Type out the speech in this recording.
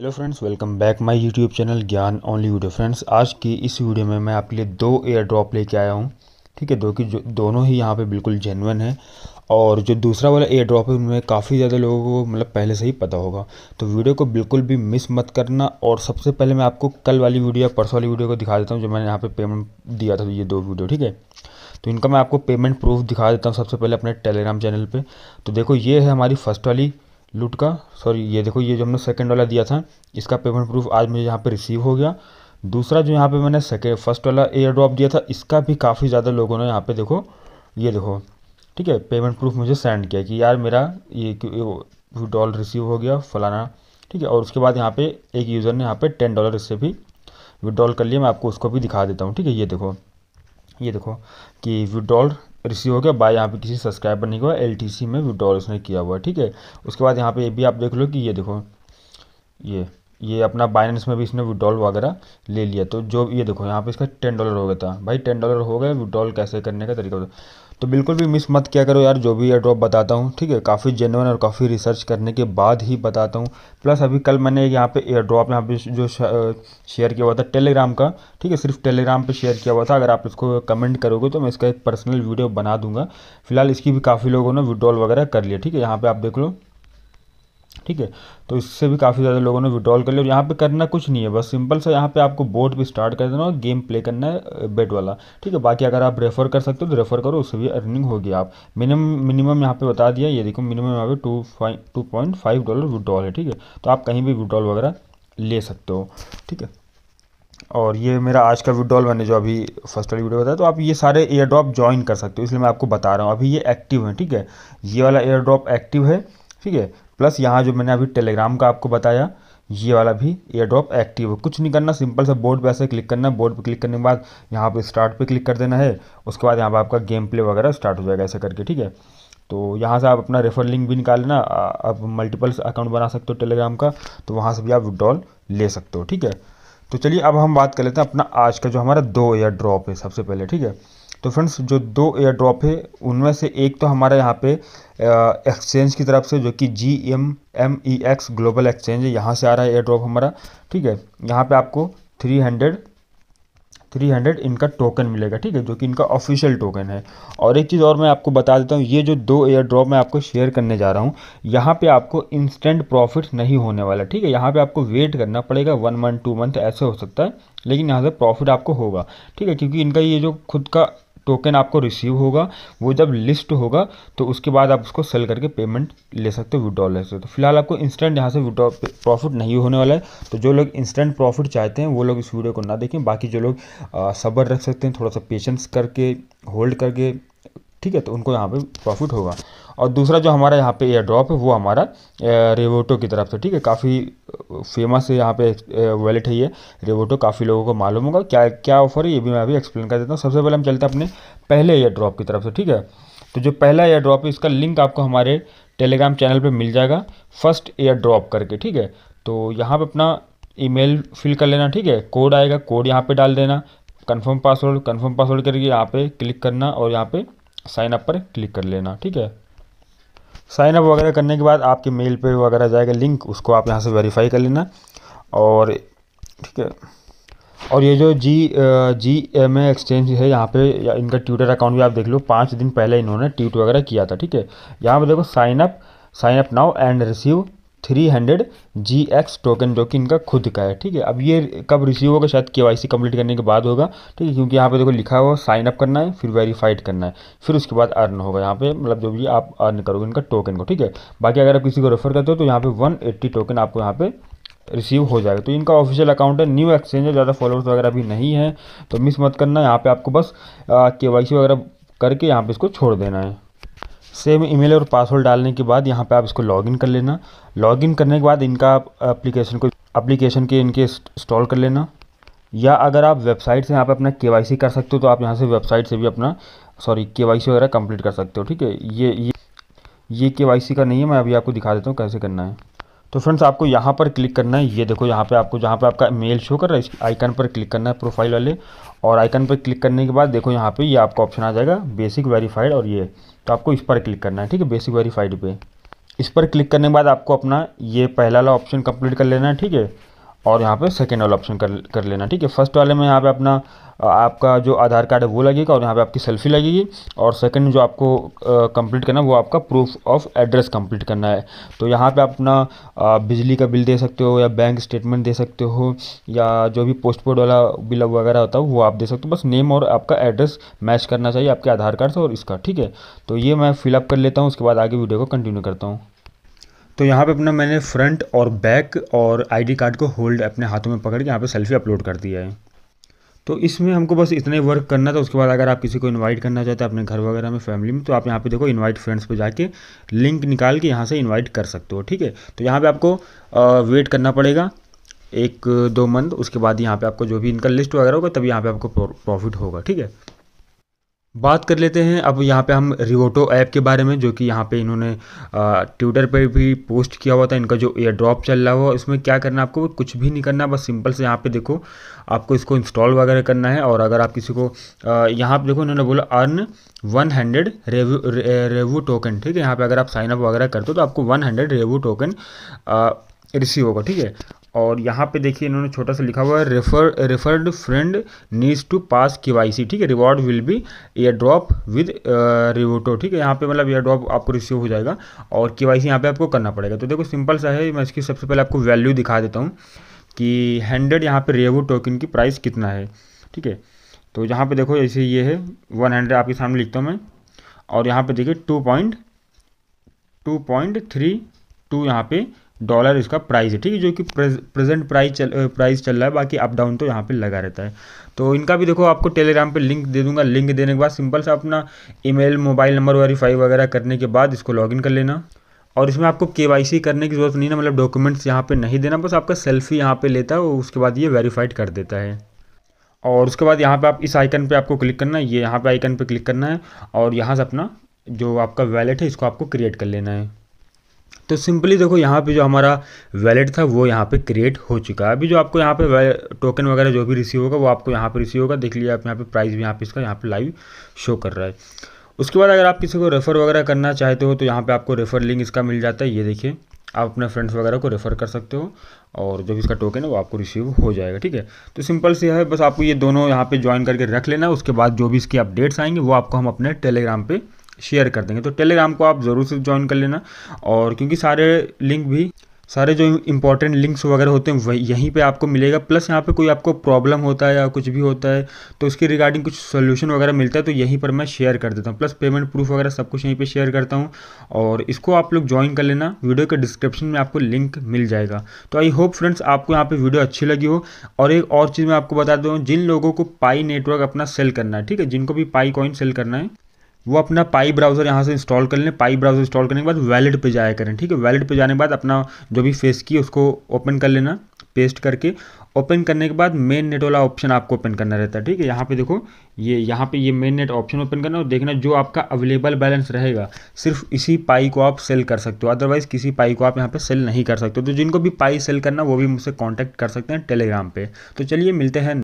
hello friends welcome back my YouTube channel Gyan only video friends आज की इस video में मैं आपके लिए दो एयर ड्रॉप लेके आया हूँ ठीक है दो की जो दोनों ही यहाँ पे बिल्कुल जेनवन है और जो दूसरा वाला एयर ड्रॉप है उनमें काफ़ी ज़्यादा लोगों को मतलब पहले से ही पता होगा तो वीडियो को बिल्कुल भी मिस मत करना और सबसे पहले मैं आपको कल वाली वीडियो या परसों वाली वीडियो को दिखा देता हूँ जो मैंने यहाँ पे पेमेंट दिया था ये दो वीडियो ठीक है तो इनका मैं आपको पेमेंट प्रूफ दिखा देता हूँ सबसे पहले अपने टेलीग्राम चैनल पर तो देखो ये है हमारी फर्स्ट वाली लूट का सॉरी ये देखो ये जो हमने सेकंड वाला दिया था इसका पेमेंट प्रूफ आज मुझे यहाँ पे रिसीव हो गया दूसरा जो यहाँ पे मैंने सेकेंड फर्स्ट वाला एयर ड्रॉप दिया था इसका भी काफ़ी ज़्यादा लोगों ने यहाँ पे देखो ये देखो ठीक है पेमेंट प्रूफ मुझे सेंड किया कि यार मेरा ये डॉलर रिसीव हो गया फलाना ठीक है और उसके बाद यहाँ पर एक यूज़र ने यहाँ पर टेन डॉलर इससे भी विड्रॉल कर लिया मैं आपको उसको भी दिखा देता हूँ ठीक है ये देखो ये देखो कि विड्रॉल रिसीव हो गया बाय यहाँ पे किसी सब्सक्राइबर नहीं हुआ एल में विड्रॉल उसने किया हुआ ठीक है उसके बाद यहाँ पे ये भी आप देख लो कि ये देखो ये ये अपना बाइनेंस में भी इसने विड्रॉल वगैरह ले लिया तो जो ये देखो यहाँ पे इसका टेन डॉलर हो गया था भाई टेन डॉलर हो गया विड्रॉल कैसे करने का तरीका तो बिल्कुल भी मिस मत क्या करो यार जो भी एयर ड्रॉप बताता हूँ ठीक है काफ़ी जेनवन और काफ़ी रिसर्च करने के बाद ही बताता हूँ प्लस अभी कल मैंने यहाँ पे एयर ड्रॉप यहाँ पे जो शेयर किया हुआ था टेलीग्राम का ठीक है सिर्फ टेलीग्राम पे शेयर किया हुआ था अगर आप इसको कमेंट करोगे तो मैं इसका एक पर्सनल वीडियो बना दूंगा फिलहाल इसकी भी काफ़ी लोगों ने विड्रॉल वगैरह कर लिया ठीक है यहाँ पर आप देख लो ठीक है तो इससे भी काफ़ी ज़्यादा लोगों ने विड्रॉल कर लिया यहाँ पे करना कुछ नहीं है बस सिंपल सा यहाँ पे आपको बोर्ड भी स्टार्ट कर देना और गेम प्ले करना है बेट वाला ठीक है बाकी अगर आप रेफ़र कर सकते हो तो रेफ़र करो उससे भी अर्निंग होगी आप मिनिमम मिनिमम यहाँ पे बता दिया ये देखो मिनिमम यहाँ पे two two point five dollar withdrawal है ठीक है तो आप कहीं भी विड्रॉल वगैरह ले सकते हो ठीक है और ये मेरा आज का विड्रॉल मैंने जो अभी फर्स्ट वाली वीडियो बताया तो आप ये सारे एयर ड्रॉप ज्वाइन कर सकते हो इसलिए मैं आपको बता रहा हूँ अभी ये एक्टिव है ठीक है ये वाला एयर ड्रॉप एक्टिव है ठीक है प्लस यहाँ जो मैंने अभी टेलीग्राम का आपको बताया ये वाला भी एयर ड्रॉप एक्टिव है कुछ नहीं करना सिंपल सा बोर्ड पे ऐसे क्लिक करना बोर्ड पे क्लिक करने के बाद यहाँ पे स्टार्ट पे क्लिक कर देना है उसके बाद यहाँ पर आपका गेम प्ले वगैरह स्टार्ट हो जाएगा ऐसे करके ठीक है तो यहाँ से आप अपना रेफर लिंक भी निकाल लेना आप मल्टीपल्स अकाउंट बना सकते हो टेलीग्राम का तो वहाँ से भी आप विड्रॉल ले सकते हो ठीक है तो चलिए अब हम बात कर लेते हैं अपना आज का जो हमारा दो एयर ड्रॉप है सबसे पहले ठीक है तो फ्रेंड्स जो दो एयर ड्रॉप है उनमें से एक तो हमारा यहाँ पे एक्सचेंज की तरफ से जो कि G M M E X global exchange है यहाँ से आ रहा है एयर ड्रॉप हमारा ठीक है यहाँ पे आपको थ्री हंड्रेड थ्री हंड्रेड इनका टोकन मिलेगा ठीक है जो कि इनका ऑफिशियल टोकन है और एक चीज़ और मैं आपको बता देता हूँ ये जो दो एयर ड्रॉप मैं आपको शेयर करने जा रहा हूँ यहाँ पर आपको इंस्टेंट प्रॉफिट नहीं होने वाला ठीक है यहाँ पर आपको वेट करना पड़ेगा वन मंथ टू मंथ ऐसे हो सकता है लेकिन यहाँ से प्रॉफिट आपको होगा ठीक है क्योंकि इनका ये जो खुद का टोकन आपको रिसीव होगा वो जब लिस्ट होगा तो उसके बाद आप उसको सेल करके पेमेंट ले सकते हो विड्रॉ ले सकते हो तो फिलहाल आपको इंस्टेंट यहाँ से विड्रॉ प्रॉफिट नहीं होने वाला है तो जो लोग इंस्टेंट प्रॉफिट चाहते हैं वो लोग इस वीडियो को ना देखें बाकी जो लोग सब्र रख सकते हैं थोड़ा सा पेशेंस करके होल्ड करके ठीक है तो उनको यहाँ पे प्रॉफिट होगा और दूसरा जो हमारा यहाँ पे एयर ड्रॉप है वो हमारा रेवोटो की तरफ से ठीक है काफ़ी फेमस है यहाँ पे वॉलेट है ये रेवोटो काफ़ी लोगों को मालूम होगा क्या क्या ऑफर है ये भी मैं अभी एक्सप्लेन कर देता हूँ सबसे पहले हम चलते हैं अपने पहले एयर ड्रॉप की तरफ से ठीक है तो जो पहला एयर ड्रॉप है इसका लिंक आपको हमारे टेलीग्राम चैनल पर मिल जाएगा फर्स्ट एयर ड्रॉप करके ठीक है तो यहाँ पर अपना ईमेल फिल कर लेना ठीक है कोड आएगा कोड यहाँ पर डाल देना कन्फर्म पासवर्ड कन्फर्म पासवर्ड करके यहाँ पर क्लिक करना और यहाँ पर साइन अप पर क्लिक कर लेना ठीक है साइन अप वगैरह करने के बाद आपके मेल पे वगैरह जाएगा लिंक उसको आप यहाँ से वेरीफाई कर लेना और ठीक है और ये जो जी जी एम ए एक्सचेंज है यहाँ पे इनका ट्विटर अकाउंट भी आप देख लो पाँच दिन पहले इन्होंने ट्वीट वगैरह किया था ठीक है यहाँ पे देखो sign up sign up now and receive three hundred G X token जो कि इनका खुद का है ठीक है अब ये कब रिसीव होगा शायद के वाई सी कम्प्लीट करने के बाद होगा ठीक है क्योंकि यहाँ पे देखो लिखा हुआ साइन अप करना है फिर वेरीफाइड करना है फिर उसके बाद अर्न होगा यहाँ पे मतलब जो भी आप अर्न करोगे इनका टोकन को ठीक है बाकी अगर आप किसी को रेफर करते हो तो यहाँ पे वन एट्टी टोकन आपको यहाँ पे रिसीव हो जाएगा तो इनका ऑफिशियल अकाउंट है न्यू एक्सचेंज है ज़्यादा फॉलोअर्स वगैरह भी नहीं है तो मिस मत करना यहाँ पे आपको बस के वाई सी वगैरह करके यहाँ पे इसको छोड़ देना है सेम ईमेल और पासवर्ड डालने के बाद यहाँ पे आप इसको लॉगिन कर लेना लॉगिन करने के बाद इनका आप एप्लीकेशन को एप्लीकेशन के इनके इंस्टॉल कर लेना या अगर आप वेबसाइट से यहाँ पे अपना के कर सकते हो तो आप यहाँ से वेबसाइट से भी अपना सॉरी के वगैरह कंप्लीट कर सकते हो ठीक है ये ये ये के का नहीं है मैं अभी आपको दिखा देता हूँ कैसे करना है तो फ्रेंड्स आपको यहाँ पर क्लिक करना है ये देखो यहाँ पे आपको जहाँ पे आपका मेल शो कर रहा है इस आइकन पर क्लिक करना है प्रोफाइल वाले और आइकन पर क्लिक करने के बाद देखो यहाँ पे ये यह आपका ऑप्शन आ जाएगा बेसिक वेरीफाइड और ये तो आपको इस पर क्लिक करना है ठीक है बेसिक वेरीफाइड पे इस पर क्लिक करने के बाद आपको अपना ये पहला वाला ऑप्शन कंप्लीट कर लेना है ठीक है और यहाँ पे सेकेंड वाला ऑप्शन कर कर लेना ठीक है फर्स्ट वाले में यहाँ पे अपना आपका जो आधार कार्ड है वो लगेगा और यहाँ पे आपकी सेल्फी लगेगी और सेकंड जो आपको कंप्लीट करना है वो आपका प्रूफ ऑफ एड्रेस कंप्लीट करना है तो यहाँ पे आप अपना बिजली का बिल दे सकते हो या बैंक स्टेटमेंट दे सकते हो या जो भी पोस्टपेड वाला बिल वगैरह होता है वो आप दे सकते हो बस नेम और आपका एड्रेस मैच करना चाहिए आपके आधार कार्ड से और इसका ठीक है तो ये मैं फिलअप कर लेता हूँ उसके बाद आगे वीडियो को कंटिन्यू करता हूँ तो यहाँ पे अपना मैंने फ्रंट और बैक और आईडी कार्ड को होल्ड अपने हाथों में पकड़ के यहाँ पे सेल्फी अपलोड कर दिया है तो इसमें हमको बस इतने वर्क करना था उसके बाद अगर आप किसी को इनवाइट करना चाहते हैं अपने घर वगैरह में फैमिली में तो आप यहाँ पे देखो इनवाइट फ्रेंड्स पे जाके लिंक निकाल के यहाँ से इनवाइट कर सकते हो ठीक है तो यहाँ पे आपको वेट करना पड़ेगा एक दो मंथ उसके बाद यहाँ पर आपको जो भी इनका लिस्ट वगैरह होगा तभी यहाँ पर आपको प्रॉफिट होगा ठीक है बात कर लेते हैं अब यहाँ पे हम रिवोटो ऐप के बारे में जो कि यहाँ पे इन्होंने ट्विटर पे भी पोस्ट किया हुआ था इनका जो एयर ड्रॉप चल रहा हुआ उसमें क्या करना आपको कुछ भी नहीं करना बस सिंपल से यहाँ पे देखो आपको इसको इंस्टॉल वगैरह करना है और अगर आप किसी को यहाँ पे देखो इन्होंने बोला earn one hundred Revu Revu token ठीक है यहाँ पर अगर आप साइनअप वगैरह करते हो तो आपको one hundred Revu token receive होगा ठीक है और यहाँ पे देखिए इन्होंने छोटा सा लिखा हुआ है refer referred friend needs to pass KYC ठीक है reward will be air drop with Revoto ठीक है यहाँ पे मतलब एयर ड्रॉप आपको रिसीव हो जाएगा और केवाईसी यहाँ पे आपको करना पड़ेगा तो देखो सिंपल सा है मैं इसकी सबसे पहले आपको वैल्यू दिखा देता हूँ कि हंड्रेड यहाँ पर रेवो टोकन की प्राइस कितना है ठीक है तो यहाँ पर देखो ऐसे ये है वन हंड्रेड आपके सामने लिखता हूँ मैं और यहाँ पर देखिए two point two point three two यहाँ पे डॉलर इसका प्राइस है ठीक है जो कि प्रेजेंट प्राइस चल प्राइस चल रहा है बाकी अप डाउन तो यहाँ पे लगा रहता है तो इनका भी देखो आपको टेलीग्राम पे लिंक दे दूंगा लिंक देने के बाद सिंपल सा अपना ईमेल मोबाइल नंबर वेरीफाई वगैरह करने के बाद इसको लॉगिन कर लेना और इसमें आपको के करने की ज़रूरत नहीं ना मतलब डॉक्यूमेंट्स यहाँ पर नहीं देना बस आपका सेल्फी यहाँ पर लेता है और उसके बाद ये वेरीफाइड कर देता है और उसके बाद यहाँ पर आप इस आइकन पर आपको क्लिक करना है ये यहाँ पर आइकन पर क्लिक करना है और यहाँ से अपना जो आपका वैलेट है इसको आपको क्रिएट कर लेना है तो सिंपली देखो यहाँ पे जो हमारा वैलेट था वो यहाँ पे क्रिएट हो चुका है अभी जो आपको यहाँ पे टोकन वगैरह जो भी रिसीव होगा वो आपको यहाँ पे रिसीव होगा देख लिया आप यहाँ पे प्राइस भी यहाँ पे इसका यहाँ पे लाइव शो कर रहा है उसके बाद अगर आप किसी को रेफ़र वगैरह करना चाहते हो तो यहाँ पर आपको रेफ़र लिंक इसका मिल जाता है ये देखिए आप अपने फ्रेंड्स वगैरह को रेफ़र कर सकते हो और जो भी इसका टोकन है वो आपको रिसीव हो जाएगा ठीक है तो सिंपल सी है बस आपको ये दोनों यहाँ पे ज्वाइन करके रख लेना उसके बाद जो भी इसकी अपडेट्स आएंगे वो आपको हम अपने टेलीग्राम पे शेयर कर देंगे तो टेलीग्राम को आप ज़रूर से ज्वाइन कर लेना और क्योंकि सारे लिंक भी सारे जो इंपॉर्टेंट लिंक्स वगैरह होते हैं वही यहीं पे आपको मिलेगा प्लस यहाँ पे कोई आपको प्रॉब्लम होता है या कुछ भी होता है तो उसके रिगार्डिंग कुछ सोल्यूशन वगैरह मिलता है तो यहीं पर मैं शेयर कर देता हूँ प्लस पेमेंट प्रूफ वगैरह सब कुछ यहीं पे शेयर करता हूँ और इसको आप लोग ज्वाइन कर लेना वीडियो के डिस्क्रिप्शन में आपको लिंक मिल जाएगा तो आई होप फ्रेंड्स आपको यहाँ पर वीडियो अच्छी लगी हो और एक और चीज़ मैं आपको बता दूँ जिन लोगों को पाई नेटवर्क अपना सेल करना है ठीक है जिनको भी पाई कॉइन सेल करना है वो अपना पाई ब्राउज़र यहाँ से इंस्टॉल कर लें पाई ब्राउज़र इंस्टॉल करने के बाद वैलेट पे जाया करें ठीक है वैलेट पे जाने के बाद अपना जो भी फेस की उसको ओपन कर लेना पेस्ट करके ओपन करने के बाद मेन नेट वाला ऑप्शन आपको ओपन करना रहता है ठीक है यहाँ पे देखो ये यहाँ पे ये मेन नेट ऑप्शन ओपन करना और देखना जो आपका अवेलेबल बैलेंस रहेगा सिर्फ इसी पाई को आप सेल कर सकते हो अदरवाइज़ किसी पाई को आप यहाँ पे सेल नहीं कर सकते तो जिनको भी पाई सेल करना वो भी मुझसे कॉन्टैक्ट कर सकते हैं टेलीग्राम पर तो चलिए मिलते हैं